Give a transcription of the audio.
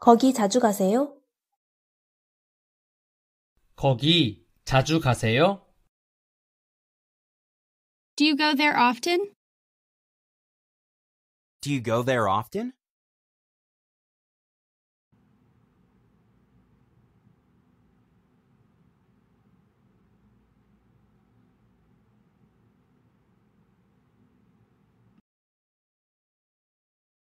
거기 자주 가세요? 거기 자주 가세요? Do you go there often? Do you go there often?